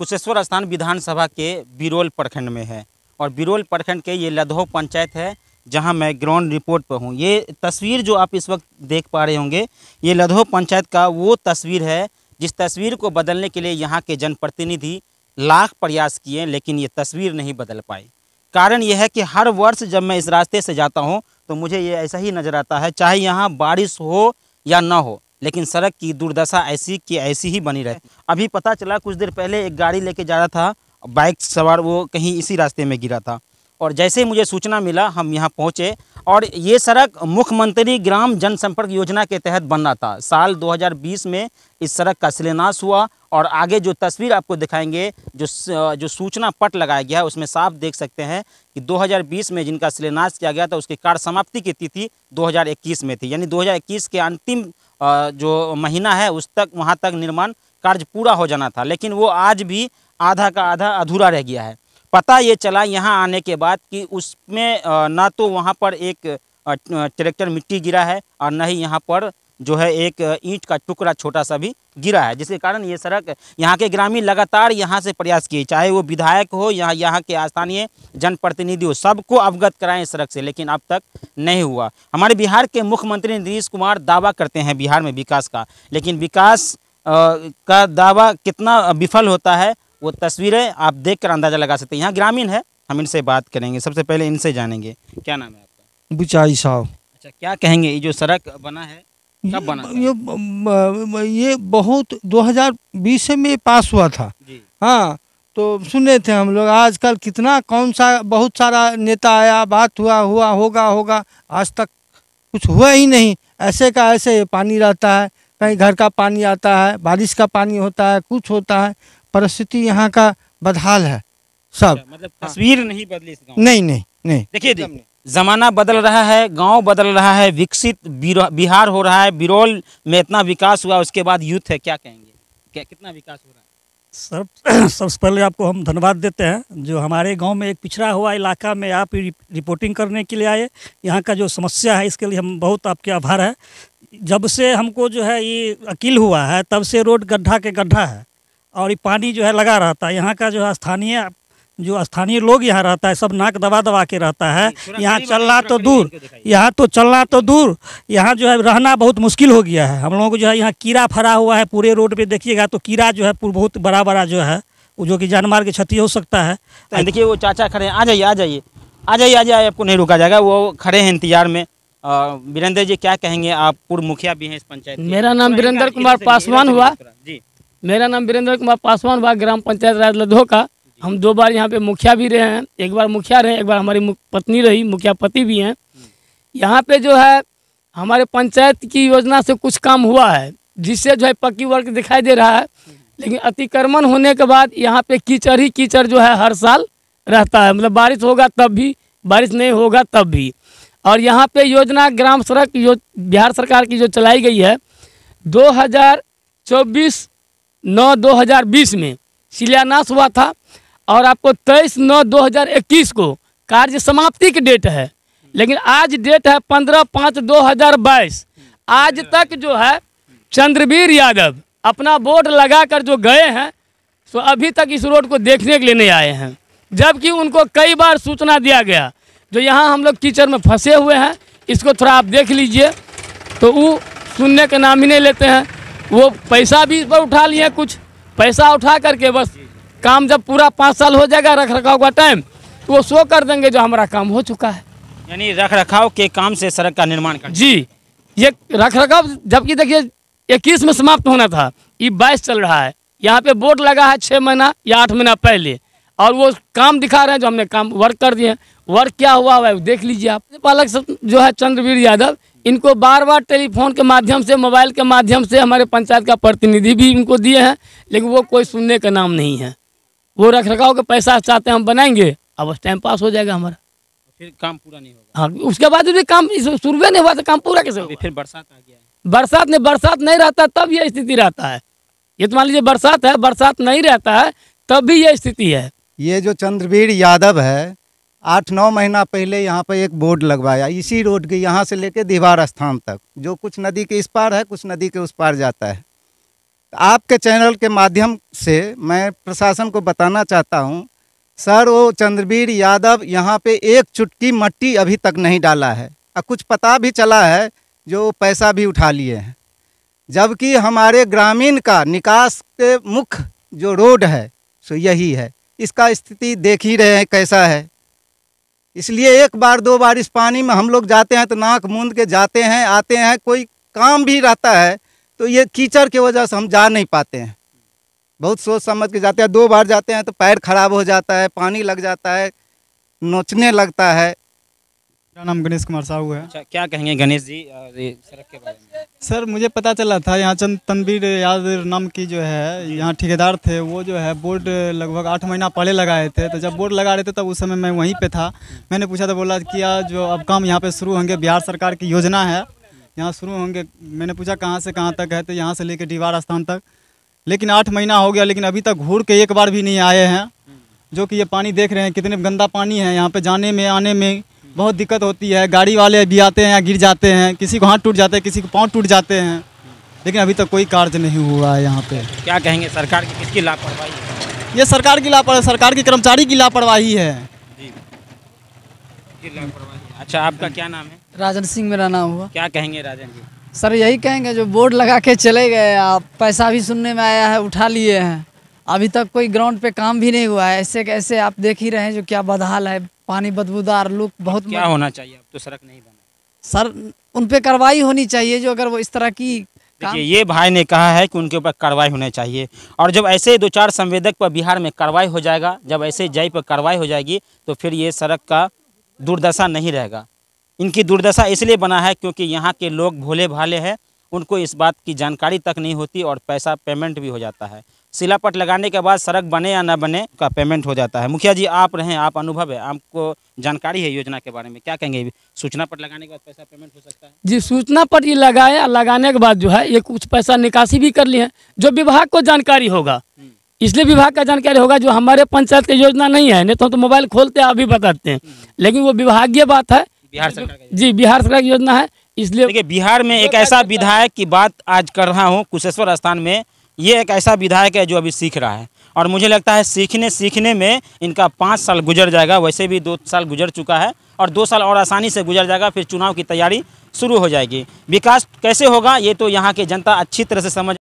कुशेश्वर स्थान विधानसभा के बिरोल प्रखंड में है और बिरोल प्रखंड के ये लदहो पंचायत है जहां मैं ग्राउंड रिपोर्ट पर हूं ये तस्वीर जो आप इस वक्त देख पा रहे होंगे ये लदहो पंचायत का वो तस्वीर है जिस तस्वीर को बदलने के लिए यहाँ के जनप्रतिनिधि लाख प्रयास किए लेकिन ये तस्वीर नहीं बदल पाई कारण यह है कि हर वर्ष जब मैं इस रास्ते से जाता हूँ तो मुझे ये ऐसा ही नज़र आता है चाहे यहाँ बारिश हो या ना हो लेकिन सड़क की दुर्दशा ऐसी कि ऐसी ही बनी रहे अभी पता चला कुछ देर पहले एक गाड़ी लेके जा रहा था बाइक सवार वो कहीं इसी रास्ते में गिरा था और जैसे ही मुझे सूचना मिला हम यहाँ पहुँचे और ये सड़क मुख्यमंत्री ग्राम जनसंपर्क योजना के तहत बन रहा था साल 2020 में इस सड़क का शिलान्यास हुआ और आगे जो तस्वीर आपको दिखाएंगे जो जो सूचना पट लगाया गया है उसमें साफ देख सकते हैं कि 2020 में जिनका शिलान्यास किया गया था उसकी कार्य समाप्ति की तिथि 2021 में थी यानी 2021 के अंतिम जो महीना है उस तक वहाँ तक निर्माण कार्य पूरा हो जाना था लेकिन वो आज भी आधा का आधा अधूरा रह गया है पता ये चला यहाँ आने के बाद कि उसमें ना तो वहाँ पर एक ट्रैक्टर मिट्टी गिरा है और न ही यहाँ पर जो है एक ईंट का टुकड़ा छोटा सा भी गिरा है जिसके कारण ये सड़क यहाँ के ग्रामीण लगातार यहाँ से प्रयास किए चाहे वो विधायक हो या यहाँ के स्थानीय जनप्रतिनिधि हो सबको अवगत कराएं सड़क से लेकिन अब तक नहीं हुआ हमारे बिहार के मुख्यमंत्री नीतीश कुमार दावा करते हैं बिहार में विकास का लेकिन विकास का दावा कितना विफल होता है वो तस्वीरें आप देख कर अंदाज़ा लगा सकते हैं यहाँ ग्रामीण है हम इनसे बात करेंगे सबसे पहले इनसे जानेंगे क्या नाम है आपका बुचाई साहब अच्छा क्या कहेंगे ये जो सड़क बना है कब बना ये ये बहुत 2020 से में पास हुआ था हाँ तो सुने थे हम लोग आजकल कितना कौन सा बहुत सारा नेता आया बात हुआ हुआ होगा होगा आज तक कुछ हुआ ही नहीं ऐसे का ऐसे पानी रहता है कहीं घर का पानी आता है बारिश का पानी होता है कुछ होता है परिस्थिति यहाँ का बदहाल है सब अच्छा, मतलब तस्वीर नहीं बदली नहीं नहीं नहीं देखिए ज़माना बदल रहा है गांव बदल रहा है विकसित बिहार हो रहा है बिरौल में इतना विकास हुआ उसके बाद यूथ है क्या कहेंगे क्या कितना विकास हो रहा है सर सबसे पहले आपको हम धन्यवाद देते हैं जो हमारे गांव में एक पिछड़ा हुआ इलाका में आप रिपोर्टिंग करने के लिए आए यहाँ का जो समस्या है इसके लिए हम बहुत आपके आभार है जब से हमको जो है ये अकील हुआ है तब से रोड गड्ढा के गड्ढा है और ये पानी जो है लगा रहता है यहाँ का जो है स्थानीय जो स्थानीय लोग यहाँ रहता है सब नाक दबा दबा के रहता है यहाँ चलना तो दूर यहाँ तो चलना तो दूर यहाँ जो है रहना बहुत मुश्किल हो गया है हम लोगों को जो है यहाँ कीड़ा फरा हुआ है पूरे रोड पे देखिएगा तो कीड़ा जो है बहुत बड़ा बड़ा जो है जो कि जान की क्षति हो सकता है तो देखिए वो चाचा खड़े हैं आ जाइए आ जाइए आ जाइए आ जाइए आपको नहीं रुका जाएगा वो खड़े हैं इंतजार में वीरेंद्र जी क्या कहेंगे आप पूर्व मुखिया भी हैं इस पंचायत मेरा नाम वीरेंद्र कुमार पासवान हुआ जी मेरा नाम वीरेंद्र कुमार पासवान हुआ ग्राम पंचायत राज लदो का हम दो बार यहाँ पे मुखिया भी रहे हैं एक बार मुखिया रहे एक बार हमारी पत्नी रही मुखिया पति भी हैं यहाँ पे जो है हमारे पंचायत की योजना से कुछ काम हुआ है जिससे जो है पक्की वर्क दिखाई दे रहा है लेकिन अतिक्रमण होने के बाद यहाँ पे कीचड़ ही कीचड़ जो है हर साल रहता है मतलब बारिश होगा तब भी बारिश नहीं होगा तब भी और यहाँ पे योजना ग्राम सड़क यो बिहार सरकार की जो चलाई गई है 2024 नौ 2020 में शिलान्यास हुआ था और आपको तेईस नौ 2021 को कार्य समाप्ति की डेट है लेकिन आज डेट है पंद्रह पाँच 2022 आज तक जो है चंद्रवीर यादव अपना बोर्ड लगा कर जो गए हैं सो अभी तक इस रोड को देखने के लिए नहीं आए हैं जबकि उनको कई बार सूचना दिया गया जो यहाँ हम लोग कीचड़ में फंसे हुए हैं इसको थोड़ा आप देख लीजिए तो वो सुनने का नाम ही नहीं लेते हैं वो पैसा भी इस पर उठा लिए कुछ पैसा उठा करके बस काम जब पूरा पाँच साल हो जाएगा रख रखाव का टाइम तो वो शो कर देंगे जो हमारा काम हो चुका है यानी रख रखाव के काम से सड़क का निर्माण कर जी ये रख रखाव जबकि देखिए इक्कीस में समाप्त होना था ये बाईस चल रहा है यहाँ पे बोर्ड लगा है छः महीना या आठ महीना पहले और वो काम दिखा रहे हैं जो हमने काम वर्क कर दिए वर्क क्या हुआ हुआ है देख लीजिए आप पालक जो है चंद्रवीर यादव इनको बार बार टेलीफोन के माध्यम से मोबाइल के माध्यम से हमारे पंचायत का प्रतिनिधि भी इनको दिए हैं लेकिन वो कोई सुनने का नाम नहीं है वो रख रखाव का पैसा चाहते हैं हम बनाएंगे अब उस टाइम पास हो जाएगा हमारा फिर काम पूरा नहीं होगा हाँ उसके बाद भी काम शुरू नहीं हुआ तो काम पूरा कैसे होगा फिर बरसात आ गया बरसात नहीं बरसात नहीं रहता तब यह स्थिति रहता है ये तो मान लीजिए बरसात है बरसात नहीं रहता है तब भी यह स्थिति है ये जो चंद्रवीर यादव है आठ नौ महीना पहले यहाँ पर एक बोर्ड लगवाया इसी रोड के यहाँ से लेके दीवार स्थान तक जो कुछ नदी के इस पार है कुछ नदी के उस पार जाता है आपके चैनल के माध्यम से मैं प्रशासन को बताना चाहता हूं सर वो चंद्रवीर यादव यहां पे एक चुटकी मट्टी अभी तक नहीं डाला है और कुछ पता भी चला है जो पैसा भी उठा लिए हैं जबकि हमारे ग्रामीण का निकास के मुख्य जो रोड है सो यही है इसका स्थिति देख ही रहे हैं कैसा है इसलिए एक बार दो बार इस पानी में हम लोग जाते हैं तो नाक मूंद के जाते हैं आते हैं कोई काम भी रहता है तो ये कीचड़ के वजह से हम जा नहीं पाते हैं बहुत सोच समझ के जाते हैं दो बार जाते हैं तो पैर खराब हो जाता है पानी लग जाता है नोचने लगता है मेरा नाम गणेश कुमार साहू है अच्छा क्या कहेंगे गणेश जी सड़क के बारे में सर मुझे पता चला था यहाँ चंद तनवीर याद नाम की जो है यहाँ ठेकेदार थे वो जो है बोर्ड लगभग आठ महीना पहले लगाए थे तो जब बोर्ड लगा रहे थे तब उस समय मैं वहीं पे था मैंने पूछा था बोला कि जो अब काम यहाँ पे शुरू होंगे बिहार सरकार की योजना है यहाँ शुरू होंगे मैंने पूछा कहाँ से कहाँ तक है तो यहाँ से लेकर डीवार स्थान तक लेकिन आठ महीना हो गया लेकिन अभी तक घूर के एक बार भी नहीं आए हैं जो कि ये पानी देख रहे हैं कितने गंदा पानी है यहाँ पे जाने में आने में बहुत दिक्कत होती है गाड़ी वाले भी आते हैं या गिर जाते हैं किसी को हाथ टूट जाते हैं किसी को पाँव टूट जाते हैं लेकिन अभी तक कोई कार्य नहीं हुआ है यहाँ पे क्या कहेंगे सरकार की किसकी लापरवाही ये सरकार की लापरवाही सरकार के कर्मचारी की लापरवाही है अच्छा आपका क्या नाम है राजन सिंह मेरा नाम हुआ क्या कहेंगे राजन जी सर यही कहेंगे जो बोर्ड लगा के चले गए आप पैसा भी सुनने में आया है उठा लिए हैं अभी तक कोई ग्राउंड पे काम भी नहीं हुआ है ऐसे कैसे आप देख ही रहे हैं जो क्या बदहाल है पानी बदबूदार लुक बहुत क्या होना चाहिए अब तो सड़क नहीं बना सर उन पर कार्रवाई होनी चाहिए जो अगर वो इस तरह की देखिए ये भाई ने कहा है कि उनके ऊपर कार्रवाई होनी चाहिए और जब ऐसे दो चार संवेदक पर बिहार में कार्रवाई हो जाएगा जब ऐसे जय पर कार्रवाई हो जाएगी तो फिर ये सड़क का दुर्दशा नहीं रहेगा इनकी दुर्दशा इसलिए बना है क्योंकि यहाँ के लोग भोले भाले हैं उनको इस बात की जानकारी तक नहीं होती और पैसा पेमेंट भी हो जाता है सिलापट लगाने के बाद सड़क बने या ना बने का पेमेंट हो जाता है मुखिया जी आप रहें आप अनुभव है आपको जानकारी है योजना के बारे में क्या कहेंगे सूचना पट लगाने के बाद पैसा पेमेंट हो सकता है जी सूचना पट ये लगाए लगाने के बाद जो है ये कुछ पैसा निकासी भी कर लिए हैं जो विभाग को जानकारी होगा हम्म। इसलिए विभाग का जानकारी होगा जो हमारे पंचायत की योजना नहीं है नहीं तो हम तो मोबाइल खोलते हैं अभी बताते हैं हम्म। लेकिन वो विभागीय बात है बिहार सरकार जी बिहार सरकार की योजना है इसलिए देखिए बिहार में एक ऐसा विधायक की बात आज कर रहा हूँ कुशेश्वर स्थान में ये एक ऐसा विधायक है जो अभी सीख रहा है और मुझे लगता है सीखने सीखने में इनका पाँच साल गुजर जाएगा वैसे भी दो साल गुजर चुका है और दो साल और आसानी से गुजर जाएगा फिर चुनाव की तैयारी शुरू हो जाएगी विकास कैसे होगा ये तो यहाँ के जनता अच्छी तरह से समझ